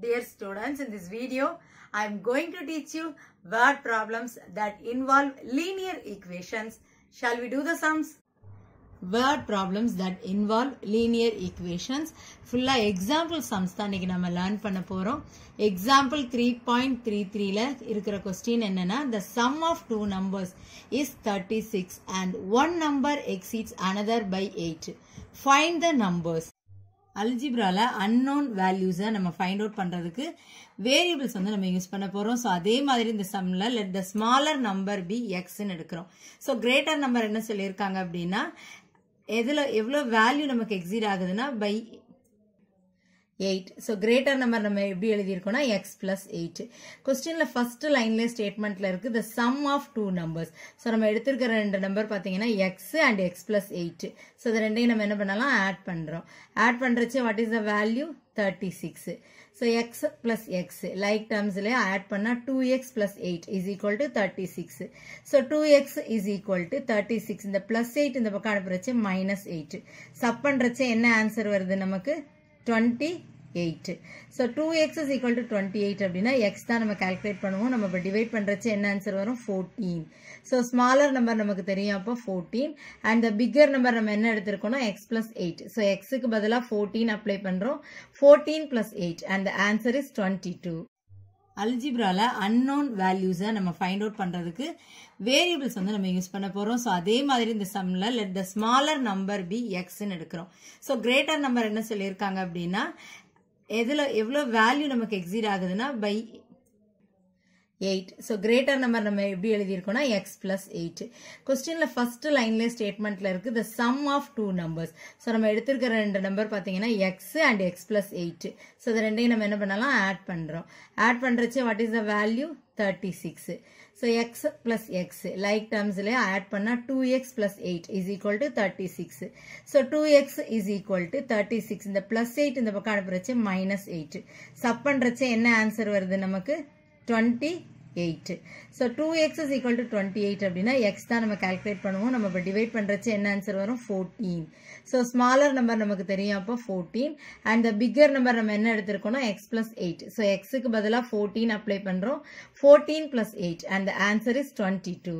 Dear students, in this video, I am going to teach you word problems that involve linear equations. Shall we do the sums? Word problems that involve linear equations ஃபுல்லாக example sums தான் இன்றைக்கி நம்ம learn பண்ண போகிறோம் example three point three த்ரீல இருக்கிற question என்னென்னா the sum of two numbers is thirty six and one number exceeds another by eight find the numbers அல்ஜிப்ரால அன்னோன் வேல்யூஸை நம்ம ஃபைண்ட் அவுட் பண்ணுறதுக்கு வேரியபிள்ஸ் வந்து நம்ம யூஸ் பண்ண போகிறோம் ஸோ அதே மாதிரி இந்த சம்மில் let the smaller number be எக்ஸ்ன்னு எடுக்கிறோம் ஸோ கிரேட்டர் நம்பர் என்ன சொல்லியிருக்காங்க அப்படின்னா எதில் எவ்வளோ வேல்யூ நமக்கு எக்ஸிட் ஆகுதுன்னா by eight so greater number நம்ம எப்படி எழுதியிருக்கோம்னா எக்ஸ் plus 8. கொஸ்டினில் ஃபஸ்ட்டு லைன்லேயே ஸ்டேட்மெண்ட்டில் இருக்குது the sum of two numbers so நம்ம எடுத்திருக்கிற ரெண்டு நம்பர் பார்த்தீங்கன்னா x and x plus eight so இது ரெண்டையும் நம்ம என்ன பண்ணலாம் ஆட் பண்ணுறோம் ஆட் பண்ணுறச்சு what is the value thirty So, so x x, like like add add பண்ணால் two x is eight to 36. So, thirty is so two x thirty six இந்த plus eight இந்த பக்கம் அனுப்புறச்சு மைனஸ் எயிட் சப் என்ன answer வருது நமக்கு twenty eight so two x is equal to twenty eight அப்படின்னா x தான் நம்ம கால்குலேட் பண்ணுவோம் நம்ம இப்போ டிவைட் பண்ணுறச்சு என்ன ஆன்சர் வரும் ஃபோர்டீன் ஸோ ஸ்மாலர் நம்பர் நமக்கு தெரியும் அப்போ fourteen and the bigger number நம்ம என்ன எடுத்திருக்கோம்னா எக்ஸ் பிளஸ் எயிட் ஸோ எக்ஸுக்கு பதிலாக ஃபோர்டீன் அப்ளை பண்ணுறோம் fourteen plus eight and the answer is twenty two அல்ஜிப்ரால அன்னோன் வேல்யூஸை நம்ம ஃபைண்ட் அவுட் பண்ணுறதுக்கு வேரியபிள்ஸ் வந்து நம்ம யூஸ் பண்ண போகிறோம் ஸோ அதே மாதிரி இந்த சம்மில் let the smaller number be எக்ஸ்ன்னு எடுக்கிறோம் ஸோ கிரேட்டர் நம்பர் என்ன சொல்லியிருக்காங்க அப்படின்னா எதில் எவ்வளோ வேல்யூ நமக்கு எக்ஸிட் ஆகுதுன்னா by eight so greater number நம்ம எப்படி எழுதியிருக்கோம்னா எக்ஸ் ப்ளஸ் எயிட் கொஸ்டினில் ஃபஸ்ட்டு லைன்லேயே ஸ்டேட்மெண்ட்டில் இருக்குது the sum of two numbers so நம்ம எடுத்திருக்கிற ரெண்டு நம்பர் பார்த்தீங்கன்னா x and x plus eight so இது ரெண்டையும் நம்ம என்ன பண்ணலாம் ஆட் பண்ணுறோம் ஆட் பண்ணுறச்சு what is the value thirty So, so x plus like like டேர்ம்ஸ்லேயே ஆட் பண்ணால் two x plus eight is equal to thirty six so two x is thirty six இந்த plus எயிட் இந்த பக்கம் அனுப்புறச்சு minus eight sub என்ன answer வருது நமக்கு twenty eight so two x is equal to twenty eight அப்படின்னா x தான் நம்ம கால்குலேட் பண்ணுவோம் நம்ம இப்போ டிவைட் பண்ணுறச்சு என்ன ஆன்சர் வரும் ஃபோர்டீன் ஸோ ஸ்மாலர் நம்பர் நமக்கு தெரியும் அப்போ fourteen and the bigger number நம்ம என்ன எடுத்திருக்கோம்னா எக்ஸ் ப்ளஸ் எயிட் ஸோ எக்ஸுக்கு பதிலாக ஃபோர்டீன் அப்ளை பண்ணுறோம் fourteen plus eight and answer is twenty two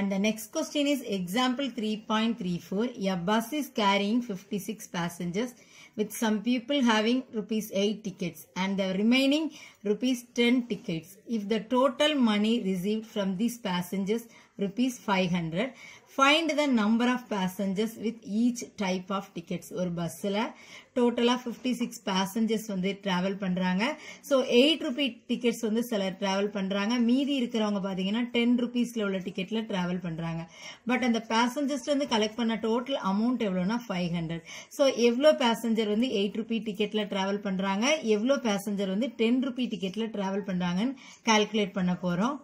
and next question is example three point three four 3.34. Bus is is fifty six passengers with some people having rupees 8 tickets and the remaining rupees 10 tickets. if the total money received from these passengers rupees 500 find the number of passengers with each type of tickets ஒரு பஸ்ஸில் டோட்டலாக fifty six passengers வந்து travel பண்ணுறாங்க so eight rupee tickets வந்து சிலர் travel பண்ணுறாங்க மீதி இருக்கிறவங்க பார்த்தீங்கன்னா டென் ருபீஸில் உள்ள டிக்கெட்டில் ட்ராவல் பண்ணுறாங்க பட் அந்த பேசஞ்சர்ஸ் வந்து கலெக்ட் பண்ண டோட்டல் அமௌண்ட் எவ்வளோனா ஃபைவ் ஹண்ட்ரட் ஸோ எவ்வளோ பேசஞ்சர் வந்து எயிட் ருபி டிக்கெட்டில் ட்ராவல் பண்ணுறாங்க எவ்வளோ பேசஞ்சர் வந்து டென் ருபி டிக்கெட்டில் ட்ராவல் பண்ணுறாங்கன்னு கால்குலேட் பண்ண போகிறோம்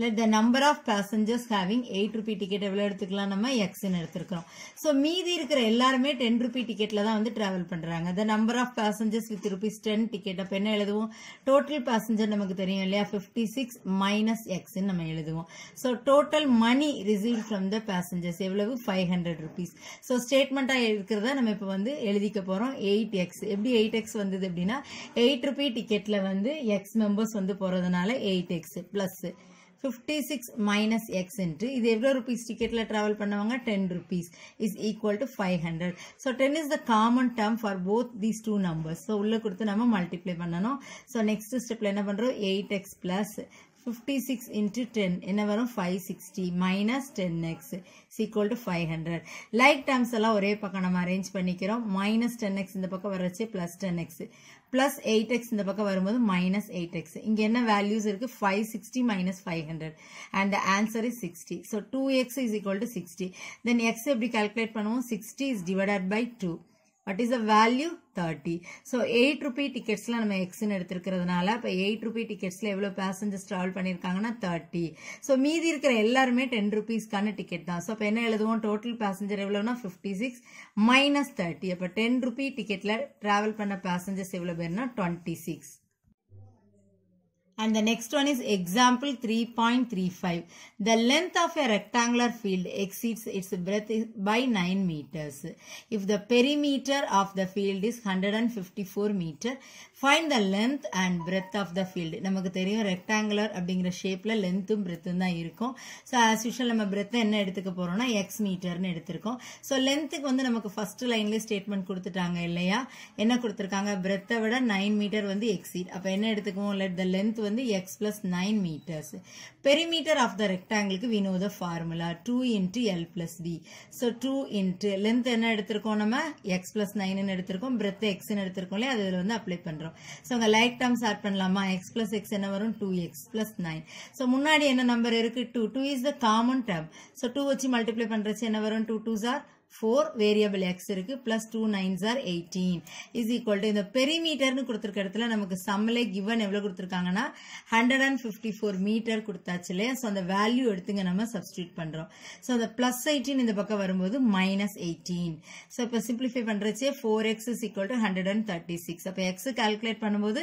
let the number of passengers having eight rupee ticket எவ்வளோ எடுத்துக்கலாம் நம்ம எக்ஸ்ன்னு எடுத்துருக்கிறோம் ஸோ மீதி இருக்கிற எல்லாருமே டென் ருபி டிக்கெட்டில் தான் வந்து ட்ராவல் பண்ணுறாங்க the number of passengers with rupees ten ticket அப்போ என்ன எழுதுவோம் டோட்டல் பேசஞ்சர் நமக்கு தெரியும் இல்லையா ஃபிஃப்டி சிக்ஸ் மைனஸ் எக்ஸ்ன்னு நம்ம எழுதுவோம் so total money receive from the passengers எவ்வளவு ஃபைவ் ஹண்ட்ரட் ருபீஸ் ஸோ ஸ்டேட்மெண்ட்டாக இருக்கிறத நம்ம இப்போ வந்து எழுதிக்க போகிறோம் எயிட் எக்ஸ் எப்படி எயிட் எக்ஸ் வந்தது அப்படின்னா எயிட் ருபி டிக்கெட்டில் வந்து எக்ஸ் மெம்பர்ஸ் வந்து போகிறதுனால eight x plus fifty six minus எக்ஸ்ன்ட்டு இது எவ்வளோ ருபீஸ் டிக்கெட்டில் ட்ராவல் பண்ணுவாங்க ten rupees is equal to five hundred so ten is the common term for both these two numbers so உள்ளே கொடுத்து நம்ம மல்டிப்ளை பண்ணணும் ஸோ நெக்ஸ்ட் ஸ்டெப்பில் என்ன பண்ணுறோம் eight x plus 56 six into ten என்ன வரும் five sixty minus is equal to 500 five hundred like எல்லாம் ஒரே பக்கம் நம்ம அரேஞ்ச் பண்ணிக்கிறோம் மைனஸ் 10x இந்த பக்கம் வரச்சு plus 10x plus plus eight x இந்த பக்கம் வரும்போது மைனஸ் எயிட் எக்ஸ் இங்கே என்ன வேல்யூஸ் இருக்குது five sixty minus five hundred and is 60 sixty so two x is 60 then sixty then x எப்படி கால்குலேட் பண்ணுவோம் sixty is divided by two what is the value thirty so eight rupee டிக்கெட்ஸில் நம்ம எக்ஸ்ன்னு எடுத்துருக்கிறதுனால இப்போ eight rupee டிக்கெட்ஸில் எவ்வளோ passengers travel பண்ணியிருக்காங்கன்னா தேர்ட்டி ஸோ மீதி இருக்கிற எல்லாருமே டென் ருபீஸ்க்கான டிக்கெட் தான் ஸோ இப்போ என்ன எழுதுவோம் டோட்டல் பேசஞ்சர் எவ்வளோனா ஃபிஃப்டி சிக்ஸ் மைனஸ் தேர்ட்டி அப்போ டென் ருபி டிக்கெட்டில் ட்ராவல் பண்ண பேசஞ்சர்ஸ் எவ்வளோ பேர்னா twenty six And the next one is example 3.35. The length of a rectangular field exceeds its breadth by 9 meters. If the perimeter of the field is 154 meter, find the length and breadth of the field நமக்கு தெரியும் rectangular அப்படிங்கிற ஷேப்பில் லென்த்தும் பிரெத்தும் தான் இருக்கும் so as usual நம்ம பிரெத்தை என்ன எடுத்துக்க போகிறோம்னா எக்ஸ் மீட்டர்னு எடுத்திருக்கோம் ஸோ லென்த்துக்கு வந்து நமக்கு ஃபஸ்ட்டு லைன்லேயே ஸ்டேட்மெண்ட் கொடுத்துட்டாங்க இல்லையா என்ன கொடுத்துருக்காங்க பிரெத்தை விட நைன் மீட்டர் வந்து எக்ஸீட் அப்போ என்ன எடுத்துக்குவோம் லெட் த லென்த் வந்து x plus nine metres perimeter of the ரெக்டாங்கிளுக்கு we the formula two into l plus d so two into length என்ன எடுத்திருக்கோம் நம்ம எக்ஸ் ப்ளஸ் நைனுன்னு எடுத்திருக்கோம் பிரெத் எக்ஸ்ன்னு எடுத்திருக்கோம் இல்லையா அதில் வந்து அப்ளை பண்ணுறோம் வரும் ஸோ அங்கே லைக் டேர்ம் ஸ்டார்ட் பண்ணலாமா எக்ஸ் பிளஸ் எக்ஸ் என்ன வரும் two x plus nine so முன்னாடி என்ன நம்பர் இருக்குது two two is the common term so two வச்சு மல்டிப்ளை பண்ணுறச்சு என்ன வரும் two two are four variable x இருக்கு plus two nines are eighteen is equal to இந்த பெரிமீட்டர்னு கொடுத்துருக்க இடத்துல நமக்கு சம்மலே கிவன் எவ்வளவு கொடுத்துருக்காங்கன்னா hundred and fifty four metre so அந்த வேல்யூ எடுத்துங்க நம்ம substitute பண்ணுறோம் ஸோ அந்த ப்ளஸ் 18 இந்த பக்கம் வரும்போது மைனஸ் எயிட்டீன் ஸோ இப்போ சிம்பிளிஃபை பண்ணுறச்சே four x equal to 136 and thirty six அப்போ எக்ஸ் கால்குலேட் பண்ணும்போது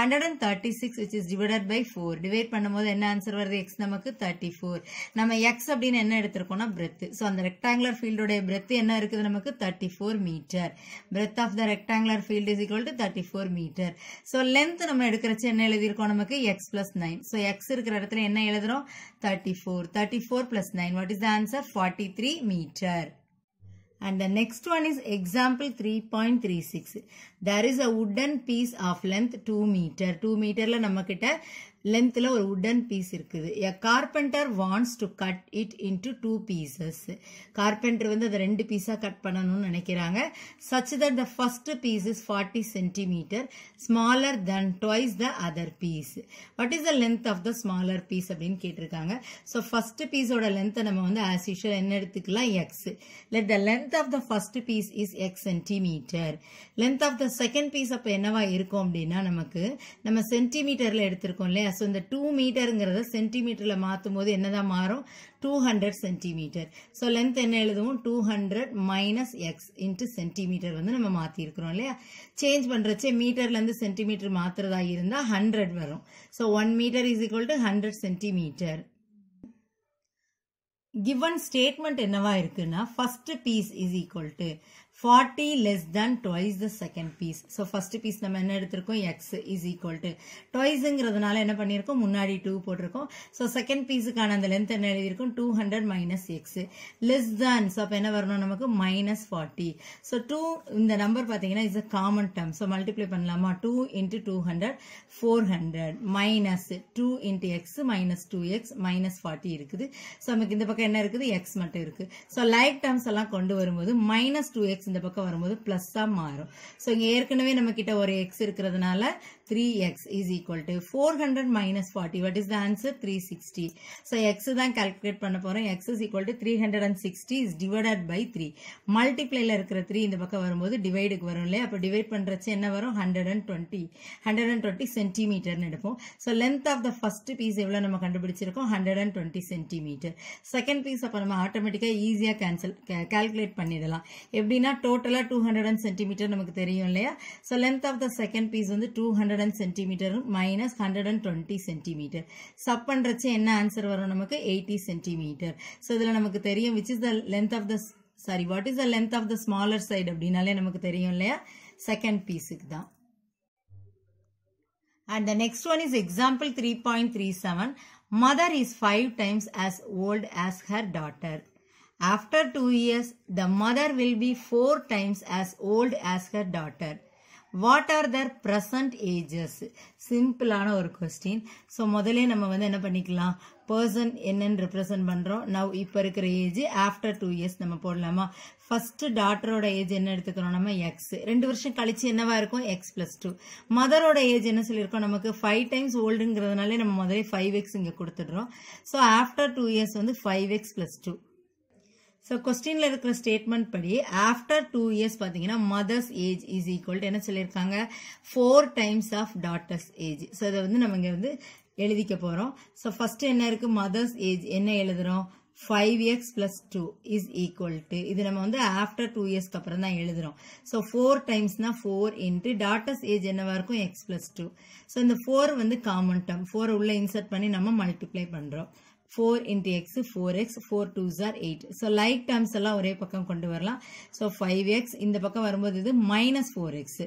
hundred and thirty six by is divide by four divide பண்ணும்போது என்ன ஆன்சர் வருது எக்ஸ் நமக்கு தேர்ட்டி ஃபோர் நம்ம எக்ஸ் அப்படின்னு என்ன எடுத்திருக்கோம்னா பிரெத் ஸோ அந்த ரெக்டாங்குலர் ஃபீல்டோடைய பிரெத் அடுத்து என்ன இருக்குது நமக்கு thirty four metre breadth of the rectangular field is equal to thirty four metre so length நம்ம எடுக்கிறச்சு என்ன எழுதியிருக்கோம் நமக்கு x plus nine so x இருக்கிற இடத்துல என்ன எழுதுறோம் thirty four thirty four plus nine what is the answer forty three metre and next And the next one is example 3.36. There uh a piece of length two metre two 2 நம்ம கிட்ட லென்த்தில் ஒரு wooden piece இருக்குது a carpenter wants to cut it into two pieces carpenter வந்து அதை ரெண்டு பீஸாக cut பண்ணணும்னு நினைக்கிறாங்க such that the first piece is forty centimetre smaller than twice the other piece what is the length of the smaller piece அப்படின்னு கேட்டிருக்காங்க so first பீஸோட லென்த்தை நம்ம வந்து ஆஸ் யூஷுவல் என்ன எடுத்துக்கலாம் x let the length of the first piece is x centimetre length of the second piece அப்போ என்னவா இருக்கும் அப்படின்னா நமக்கு நம்ம சென்டிமீட்டரில் எடுத்திருக்கோம் இல்லையா ஸோ இந்த டூ மீட்டருங்கிறத சென்டிமீட்டரில் மாற்றும் போது என்னதான் மாறும் two hundred centimetre so length என்ன எழுதுவோம் two hundred minus x into centimetre வந்து நம்ம மாற்றிருக்கிறோம் இல்லையா சேஞ்ச் பண்ணுறச்சே மீட்டர்லேருந்து சென்டிமீட்டர் மாற்றுறதா இருந்தால் ஹண்ட்ரட் வரும் so one metre is equal to hundred centimetre given statement என்னவா இருக்குன்னா first piece is equal to forty less than twice the second piece so first piece நம்ம என்ன எடுத்திருக்கோம் எக்ஸ் இஸ் ஈக்குவல் டு டுவைஸுங்கிறதுனால என்ன பண்ணியிருக்கோம் முன்னாடி டூ போட்டிருக்கோம் ஸோ செகண்ட் பீஸுக்கான அந்த லென்த் என்ன எழுதியிருக்கோம் two hundred minus x less than so அப்போ என்ன வரணும் நமக்கு மைனஸ் ஃபார்ட்டி ஸோ டூ இந்த நம்பர் பார்த்தீங்கன்னா is a common term so multiply பண்ணலாமா two into two hundred four hundred minus two into x minus two x minus forty இருக்குது so நமக்கு இந்த பக்கம் என்ன இருக்குது எக்ஸ் மட்டும் இருக்கு ஸோ லைக் டேர்ம்ஸ் எல்லாம் கொண்டு வரும்போது மைனஸ் டூ எக்ஸ் இந்த பக்கம் வரும்போது ப்ளஸ்ஸாக மாறும் ஸோ இங்கே ஏற்கனவே கிட்ட ஒரு எக்ஸ் இருக்கிறதுனால 3x is equal to 400 minus 40. What is the answer? 360. So, x தான் calculate பண்ண போகிறோம். x is equal to 360 is divided by 3. மல்டிப்ளையில் இருக்கிற 3 இந்த பக்கம் வரும்போது டிவைடுக்கு வரும் இல்லையா அப்போ டிவைட் பண்ணுறச்சு என்ன வரும் hundred and twenty hundred and twenty சென்டிமீட்டர்னு எடுப்போம் so length of the first piece எவ்வளோ நம்ம கண்டுபிடிச்சிருக்கோம் hundred and twenty centimetre second piece அப்போ நம்ம ஆட்டோமேட்டிக்காக ஈஸியாக கேன்சல் கால்குலேட் பண்ணிடலாம் எப்படின்னா டோட்டலாக டூ ஹண்ட்ரட் அண்ட் சென்டிமீட்டர் நமக்கு தெரியும் இல்லையா so length of the second piece வந்து two hundred hundred centimeter minus hundred and twenty centimeter. Subpandrache answer varanamaka eighty centimeter. So the namaka therium which is the length of the sorry, what is the length of the smaller side of dinale namakatherium layer? Second piece. And the next one is example 3.37. Mother is 5 times as old as her daughter. After 2 years, the mother will be 4 times as old as her daughter. What are their present ages சிம்பிளான ஒரு question so முதலே நம்ம வந்து என்ன பண்ணிக்கலாம் person என்னன்னு represent பண்ணுறோம் now இப்போ இருக்கிற ஏஜ் ஆஃப்டர் டூ இயர்ஸ் நம்ம போடலாமா ஃபர்ஸ்ட் டாட்டரோட ஏஜ் என்ன எடுத்துக்கிறோம் நம்ம எக்ஸ் ரெண்டு வருஷம் கழிச்சு என்னவா இருக்கும் எக்ஸ் ப்ளஸ் டூ மதரோட ஏஜ் என்ன சொல்லியிருக்கோம் நமக்கு ஃபைவ் டைம்ஸ் ஓல்டுங்கிறதுனாலே நம்ம முதலே ஃபைவ் எக்ஸ் இங்கே கொடுத்துடுறோம் ஸோ ஆஃப்டர் டூ இயர்ஸ் வந்து five x plus two so கொஸ்டினில் இருக்கிற ஸ்டேட்மெண்ட் படி ஆஃப்டர் டூ இயர்ஸ் பார்த்தீங்கன்னா மதர்ஸ் ஏஜ் இஸ் ஈக்குவல் என்ன சொல்லியிருக்காங்க four times of daughter's age so அதை வந்து நம்ம இங்கே வந்து எழுதிக்க போகிறோம் ஸோ ஃபஸ்ட்டு என்ன இருக்குது மதர்ஸ் ஏஜ் என்ன எழுதுகிறோம் five x plus two is equal to இது நம்ம வந்து ஆஃப்டர் டூ இயர்ஸ்க்கு அப்புறம் தான் எழுதுறோம் ஸோ ஃபோர் டைம்ஸ்னா ஃபோர் இன்ட்டு டாட்டர்ஸ் ஏஜ் என்னவா இருக்கும் எக்ஸ் பிளஸ் டூ ஸோ இந்த ஃபோர் வந்து காமன் டேர்ம் ஃபோர் உள்ள இன்சர்ட் பண்ணி நம்ம மல்டிப்ளை பண்ணுறோம் four into x four x four two are eight so like terms எல்லாம் ஒரே பக்கம் கொண்டு வரலாம் ஸோ ஃபைவ் எக்ஸ் இந்த பக்கம் வரும்போது இது minus four x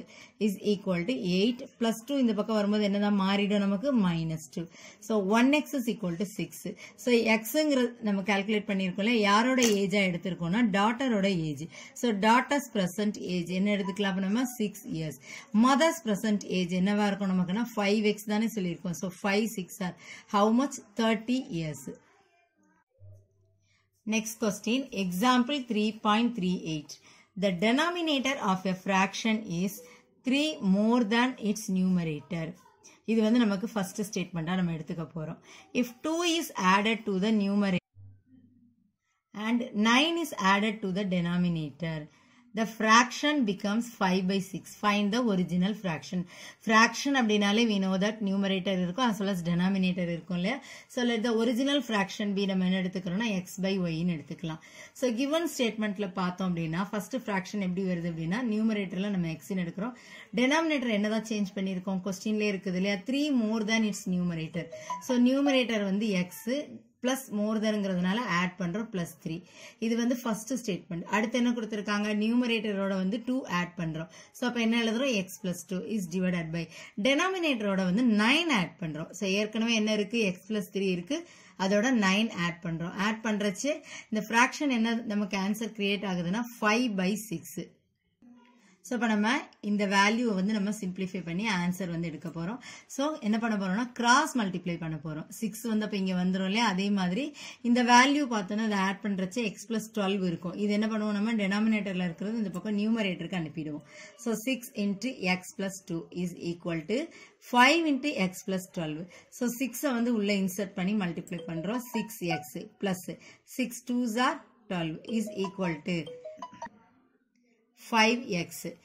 is equal to eight plus two இந்த பக்கம் வரும்போது என்னதான் மாறிடும் நமக்கு minus two so one x is equal to six so எக்ஸுங்கிறது நம்ம கால்குலேட் பண்ணியிருக்கோம்ல யாரோட ஏஜாக எடுத்திருக்கோம்னா டாட்டரோட age so daughter's present age என்ன எடுத்துக்கலாம் நம்ம six years mother's present age என்னவா இருக்கும் நமக்குன்னா ஃபைவ் எக்ஸ் தானே சொல்லியிருக்கோம் so five six are how much thirty years Next question, example 3.38. The denominator of a fraction is 3 more than its numerator. இது வந்து நமக்கு first statement நாம் எடுத்துக்கப் போரும். If 2 is added to the numerator and 9 is added to the denominator, the fraction becomes 5 by 6. Find the original fraction. Fraction அப்படினாலே we know that numerator இருக்கும் as well as denominator இருக்கும் இல்லையா so let the original fraction be நம்ம என்ன எடுத்துக்கிறோம்னா x by y ன்னு எடுத்துக்கலாம் so given statementல பார்த்தோம் அப்படின்னா first fraction எப்படி வருது அப்படின்னா numeratorல நம்ம x ன்னு எடுக்கிறோம் denominator என்னதான் change பண்ணியிருக்கோம் questionலே இருக்குது இல்லையா 3 more than its numerator so numerator வந்து x ப்ளஸ் மோர் தெனுங்கிறதுனால ஆட் பண்ணுறோம் ப்ளஸ் த்ரீ இது வந்து ஃபஸ்ட்டு ஸ்டேட்மெண்ட் அடுத்து என்ன கொடுத்துருக்காங்க நியூமரேட்டரோட வந்து டூ ஆட் பண்ணுறோம் ஸோ அப்போ என்ன எழுதுறோம் x plus two is divided by டெனாமினேட்டரோட வந்து நைன் ஆட் பண்ணுறோம் ஸோ ஏற்கனவே என்ன இருக்குது எக்ஸ் ப்ளஸ் த்ரீ இருக்குது அதோட நைன் ஆட் பண்ணுறோம் ஆட் பண்ணுறச்சு இந்த ஃப்ராக்ஷன் என்ன நமக்கு ஆன்சர் கிரியேட் ஆகுதுன்னா ஃபைவ் பை சிக்ஸு ஸோ இப்போ நம்ம இந்த வேல்யூவை வந்து நம்ம சிம்பிளிஃபை பண்ணி ஆன்சர் வந்து எடுக்க போகிறோம் ஸோ என்ன பண்ண போகிறோம்னா கிராஸ் மல்டிப்ளை பண்ண போகிறோம் சிக்ஸ் வந்து அப்போ இங்கே வந்துடும் இல்லையா அதே மாதிரி இந்த வேல்யூ பார்த்தோன்னா அதை ஆட் பண்ணுறச்ச எக்ஸ் ப்ளஸ் டுவெல் இருக்கும் இது என்ன பண்ணுவோம் நம்ம டெனாமினேட்டரில் இருக்கிறது இந்த பக்கம் நியூமரேட்டருக்கு அனுப்பிடுவோம் so six into x plus two is equal to five into x plus twelve so சிக்ஸை வந்து உள்ளே இன்சர்ட் பண்ணி மல்டிப்ளை பண்ணுறோம் six x plus six twos are twelve is equal to 5x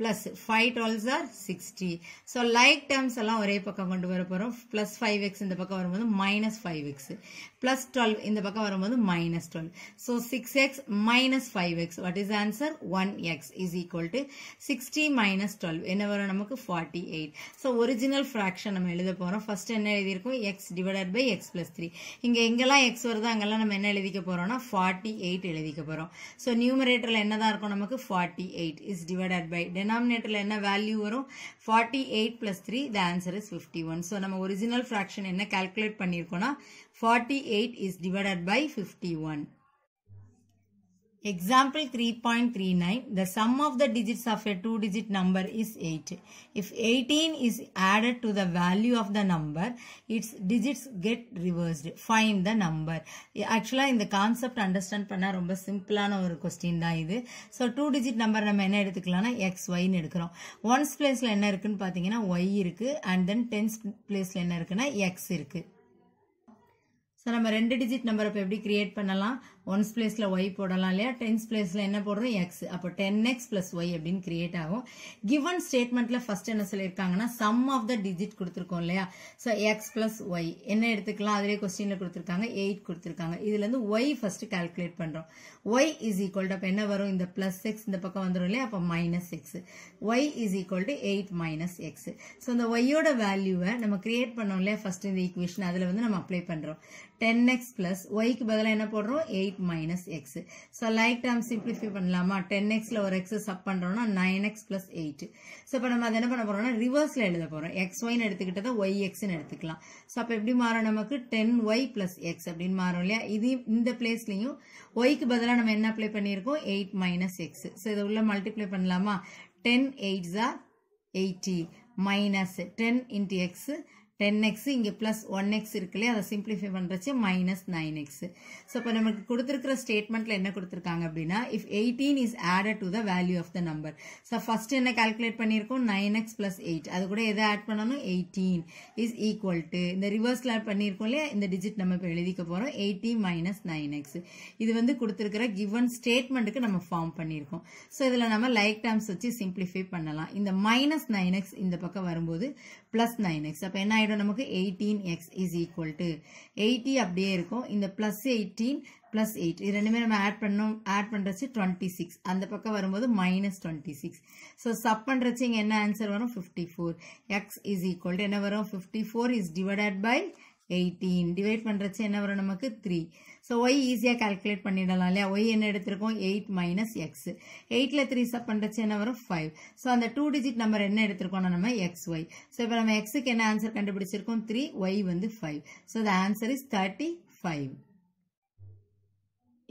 plus five twelves are sixty so like terms எல்லாம் ஒரே பக்கம் கொண்டு வர போகிறோம் ப்ளஸ் ஃபைவ் எக்ஸ் இந்த பக்கம் வரும்போது minus five x plus twelve இந்த பக்கம் வரும்போது minus twelve so six x minus five x what is answer one x is equal to sixty minus twelve என்ன வரும் நமக்கு forty eight so original fraction நம்ம எழுத போகிறோம் ஃபர்ஸ்ட் என்ன எழுதியிருக்கோம் x divided by x plus three இங்கே எங்கெல்லாம் எக்ஸ் வருதோ அங்கெல்லாம் நம்ம என்ன எழுதிக்க போகிறோம்னா ஃபார்ட்டி எயிட் எழுதிக்க போகிறோம் ஸோ நியூமரேட்டரில் என்னதான் இருக்கும் நமக்கு forty eight is divided by ten டினாமினேட்டரில் என்ன வேல்யூ வரும் forty eight plus three the answer is fifty one so நம்ம ஒரிஜினல் ஃபிராக்ஷன் என்ன கால்குலேட் பண்ணியிருக்கோம்னா forty eight is divided by fifty one Example 3.39 The sum of the digits of a two digit number is 8. If 18 is added to the value of the number, its digits get reversed. Find the number. ஆக்சுவலாக இந்த concept understand பண்ணால் ரொம்ப சிம்பிளான ஒரு question தான் இது so two digit number நம்ம என்ன எடுத்துக்கலாம்னா எக்ஸ் ஒய்னு எடுக்கிறோம் ஒன்ஸ் பிளேஸில் என்ன இருக்குன்னு பார்த்தீங்கன்னா ஒய் இருக்குது அண்ட் தென் டென்ஸ் பிளேஸில் என்ன இருக்குன்னா எக்ஸ் இருக்குது ஸோ நம்ம ரெண்டு டிஜிட் நம்பர் இப்போ எப்படி கிரியேட் பண்ணலாம் ஒன்ஸ் பிளேஸில் ஒய் போடலாம் இல்லையா டென்ஸ் பிளேஸில் என்ன போடுறோம் எக்ஸ் அப்போ டென் எக்ஸ் ப்ளஸ் ஒய் அப்படின்னு கிரியேட் ஆகும் கிவன் ஸ்டேட்மெண்ட்டில் ஃபர்ஸ்ட் என்ன சொல்லியிருக்காங்கன்னா சம் ஆஃப் த டிஜிட் கொடுத்துருக்கோம் இல்லையா ஸோ எக்ஸ் ப்ளஸ் ஒய் என்ன எடுத்துக்கலாம் அதிலே கொஸ்டினில் கொடுத்துருக்காங்க எயிட் கொடுத்துருக்காங்க இதுலேருந்து ஒய் ஃபர்ஸ்ட் கால்குலேட் பண்ணுறோம் ஒய் இஸ் ஈக்குவல் டு அப்போ என்ன வரும் இந்த ப்ளஸ் எக்ஸ் இந்த பக்கம் வந்துடும் இல்லையா அப்போ minus x y is equal to eight minus x so இந்த ஒய்யோட வேல்யூவை நம்ம கிரியேட் பண்ணோம் இல்லையா ஃபர்ஸ்ட் இந்த ஈக்குவேஷன் அதில் வந்து நம்ம அப்ளை பண்ணுறோம் டென் எக்ஸ் பிளஸ் ஒய்க்கு பதிலாக என்ன போடுறோம் eight minus x so like term simplify பண்ணலாமா டென் எக்ஸில் ஒரு எக்ஸ் சப் பண்ணுறோம்னா nine x plus eight so இப்போ நம்ம அதை என்ன பண்ண போகிறோம்னா ரிவர்ஸில் எழுத போகிறோம் எக்ஸ் ஒய்னு எடுத்துக்கிட்டதை ஒய் எடுத்துக்கலாம் ஸோ அப்போ எப்படி மாறும் நமக்கு டென் ஒய் பிளஸ் எக்ஸ் அப்படின்னு மாறும் இல்லையா இது இந்த பிளேஸ்லையும் ஒய்க்கு பதிலாக நம்ம என்ன அப்ளை பண்ணியிருக்கோம் எயிட் மைனஸ் எக்ஸ் ஸோ இதை உள்ள மல்டிப்ளை பண்ணலாமா ten eight eighty minus ten into ten இங்கு இங்கே ப்ளஸ் ஒன் எக்ஸ் இருக்குல்லே அதை சிம்பிளிஃபை பண்ணுறச்சு மைனஸ் நைன் எக்ஸ் ஸோ இப்போ நமக்கு கொடுத்துருக்கிற ஸ்டேட்மெண்ட்டில் என்ன கொடுத்துருக்காங்க அப்படின்னா if eighteen is added to the value of the number so first என்ன கால்குலேட் பண்ணியிருக்கோம் நைன் எக்ஸ் ப்ளஸ் எயிட் அது கூட எதை ஆட் is எயிட்டீன் இஸ் இந்த ரிவர்ஸில் lab பண்ணியிருக்கோம் இல்லையா இந்த டிஜிட் நம்ம இப்போ எழுதிக்க போகிறோம் minus மைனஸ் நைன் எக்ஸ் இது வந்து குடுத்திருக்கிற கிவன் ஸ்டேட்மெண்ட்டுக்கு நம்ம ஃபார்ம் பண்ணியிருக்கோம் ஸோ இதில் நம்ம லைக் டேர்ம்ஸ் வச்சு பண்ணலாம் இந்த மைனஸ் நைன் எக்ஸ் இந்த பக்கம் வரும்போது ப்ளஸ் நைன் எக்ஸ் அப்போ என்ன ஆகிடும் நமக்கு eighteen x equal to 80 eighty அப்படியே இருக்கும் இந்த ப்ளஸ் எயிட்டீன் ப்ளஸ் 8 இது ரெண்டுமே நம்ம ஆட் பண்ணோம் ஆட் பண்டத்து டுவெண்ட்டி சிக்ஸ் அந்த பக்கம் வரும்போது minus twenty six so sub பண்ணுறச்சு இங்கே என்ன ஆன்சர் வரும் 54 ஃபோர் எக்ஸ் இஸ் to என்ன வரும் fifty four is divided by eighteen divide பண்ணுறச்சு என்ன வரும் நமக்கு த்ரீ ஸோ ஒய் ஈஸியாக கால்குலேட் பண்ணிடலாம் இல்லையா ஒய் என்ன எடுத்திருக்கோம் எயிட் மைனஸ் எக்ஸ் எயிட்டில் த்ரீ சப் பண்ணுறச்சு என்ன வரும் ஃபைவ் ஸோ அந்த டூ டிஜிட் நம்பர் என்ன எடுத்திருக்கோம்னா நம்ம எக்ஸ் ஒய் ஸோ இப்போ நம்ம எக்ஸுக்கு என்ன ஆன்சர் கண்டுபிடிச்சிருக்கோம் த்ரீ ஒய் வந்து five so the answer is thirty five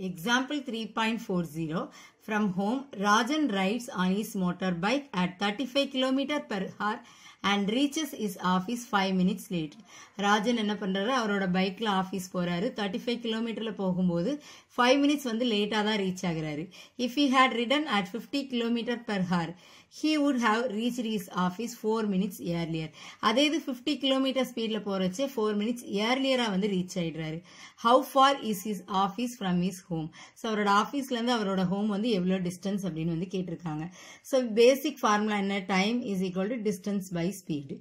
example three point Example 3.40 From home, Rajan rides on his motorbike at 35 km per hour and reaches his office five minutes late Rajan என்ன பண்ணுறாரு அவரோட பைக்கில் office போகிறாரு thirty five கிலோமீட்டரில் போகும்போது five minutes வந்து லேட்டாக தான் ரீச் ஆகிறாரு if he had ridden at fifty kilometre per hour he would have reach his office four minutes earlier அதே இது ஃபிஃப்டி கிலோமீட்டர் ஸ்பீடில் போகிறச்சே ஃபோர் மினிட்ஸ் ஏர்லியராக வந்து ரீச் ஆகிடுறாரு how far is his office from his home so அவரோட ஆஃபீஸ்லேருந்து அவரோட home வந்து எவ்வளோ டிஸ்டன்ஸ் அப்படின்னு வந்து கேட்டிருக்காங்க ஸோ பேசிக் ஃபார்முலா என்ன time is equal to distance by speed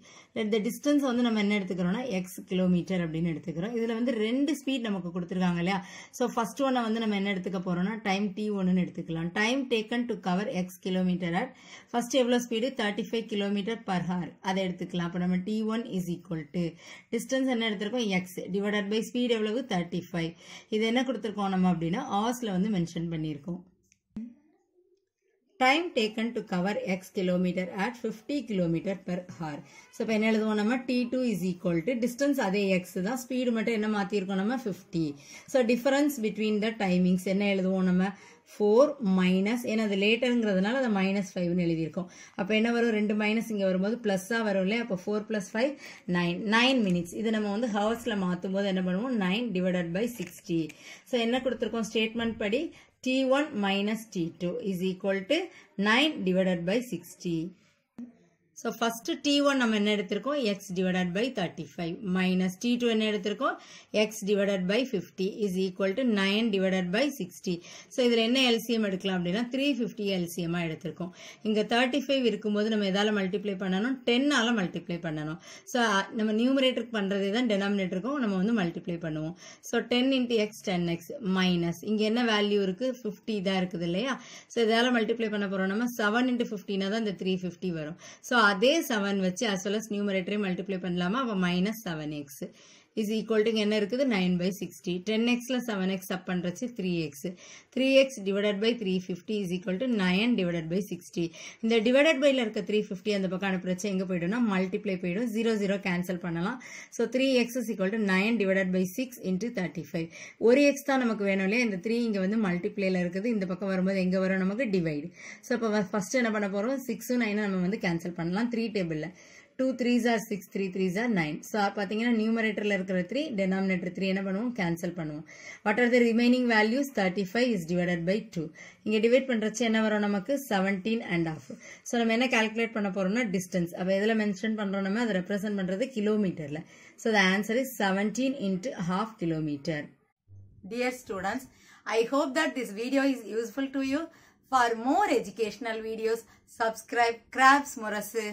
இந்த டிஸ்டன்ஸ் வந்து நம்ம என்ன எடுத்துக்கிறோம்னா எக்ஸ் கிலோமீட்டர் அப்படின்னு எடுத்துக்கிறோம் இதில் வந்து ரெண்டு ஸ்பீட் நமக்கு கொடுத்துருக்காங்க இல்லையா ஸோ ஃபர்ஸ்ட் ஒன் எக்ஸாம்பிளாக வந்து நம்ம என்ன எடுத்துக்க போகிறோம்னா டைம் டி ஒன்றுன்னு எடுத்துக்கலாம் time taken to cover x kilometre at first எவ்வளோ speed thirty five kilometre per hour அதை எடுத்துக்கலாம் அப்போ நம்ம T one is equal to distance என்ன எடுத்திருக்கோம் எக்ஸ் டிவைடட் பை ஸ்பீடு எவ்வளவு தேர்ட்டி ஃபைவ் இது என்ன கொடுத்துருக்கோம் நம்ம அப்படின்னா ஆர்ஸில் வந்து மென்ஷன் பண்ணியிருக்கோம் time taken to cover x kilometre at fifty kilometre per hour so இப்போ என்ன எழுதுவோம் நம்ம T two is equal to distance அதே எக்ஸ் தான் ஸ்பீடு மட்டும் என்ன மாற்றிருக்கோம் நம்ம fifty so difference between the timings என்ன எழுதுவோம் நம்ம ஃபோர் மைனஸ் ஏன்னா அது லேட்டருங்கிறதுனால அதை மைனஸ் ஃபைவ்னு எழுதியிருக்கோம் அப்போ என்ன வரும் ரெண்டு மைனஸ் இங்கே வரும்போது ப்ளஸ்ஸாக வரும் இல்லையா அப்போ four plus five nine nine minutes இது நம்ம வந்து ஹவர்ஸில் மாற்றும் போது என்ன பண்ணுவோம் nine divided by sixty so என்ன கொடுத்துருக்கோம் ஸ்டேட்மெண்ட் படி T1 minus T2 is equal to 9 divided by 60. So first T1 நம்ம என்ன எடுத்திருக்கோம் x divided by thirty five minus T two என்ன எடுத்திருக்கோம் x divided by fifty is equal to nine divided by sixty so இதில் என்ன LCM எடுக்கலாம் அப்படின்னா three fifty எடுத்திருக்கும் எடுத்திருக்கோம் இங்கே தேர்ட்டி ஃபைவ் இருக்கும்போது நம்ம எதால் மல்டிப்ளை பண்ணணும் டென்னால் மல்டிப்ளை பண்ணணும் ஸோ நம்ம நியூமரேட்டருக்கு பண்ணுறதே தான் டெனாமினேட்டருக்கும் நம்ம வந்து மல்டிப்ளை பண்ணுவோம் so ten into x ten x minus இங்கே என்ன வேல்யூ இருக்குது ஃபிஃப்டி தான் இருக்குது இல்லையா ஸோ இதால் மல்டிப்ளை பண்ண போகிறோம் நம்ம செவன் இன்ட்டு ஃபிஃப்டினா தான் இந்த த்ரீ ஃபிஃப்டி வரும் ஸோ அதே செவன் வச்சு அஸ் வெல் அஸ் நியூமரேட்டரையும் மல்டிப்ளை பண்ணலாமா அப்போ minus seven x is equal to என்ன இருக்குது நைன் பை சிக்ஸ்டி டென் எக்ஸில் செவன் எக்ஸ் அப் பண்ணுறச்சு three x three x divided by three fifty is equal to nine divided by sixty இந்த divided பையில் இருக்க த்ரீ ஃபிஃப்டி அந்த பக்கம் அனுப்புறச்சு எங்கே போய்டும்னா மல்டிப்ளை போய்டும் ஜீரோ ஜீரோ கேன்சல் பண்ணலாம் so three X is equal to nine divided by six into thirty five ஒரு எக்ஸ் தான் நமக்கு வேணும் இல்லையா இந்த த்ரீ இங்கே வந்து மல்டிப்ளேயில் இருக்குது இந்த பக்கம் வரும்போது எங்கே வரும் நமக்கு டிவைடு ஸோ இப்போ ஃபஸ்ட்டு என்ன பண்ண போகிறோம் சிக்ஸும் நைனும் நம்ம வந்து கேன்சல் பண்ணலாம் த்ரீ டேபிளில் two threes are six three threes are nine so பார்த்தீங்கன்னா நியூமரேட்டரில் இருக்கிற த்ரீ டெனாமினேட்டர் த்ரீ என்ன பண்ணுவோம் கேன்சல் பண்ணுவோம் what are the remaining values thirty five is divided by two இங்கே டிவைட் பண்ணுறச்சு என்ன வரும் நமக்கு செவன்டீன் அண்ட் ஆஃப் ஸோ நம்ம என்ன கால்குலேட் பண்ண போகிறோம்னா டிஸ்டன்ஸ் அப்போ எதில் மென்ஷன் பண்ணுறோம் அதை ரெப்ரசென்ட் பண்ணுறது கிலோமீட்டரில் so the answer is seventeen into half kilometre dear students I hope that this video is useful to you for more educational videos subscribe Crabs Morasu.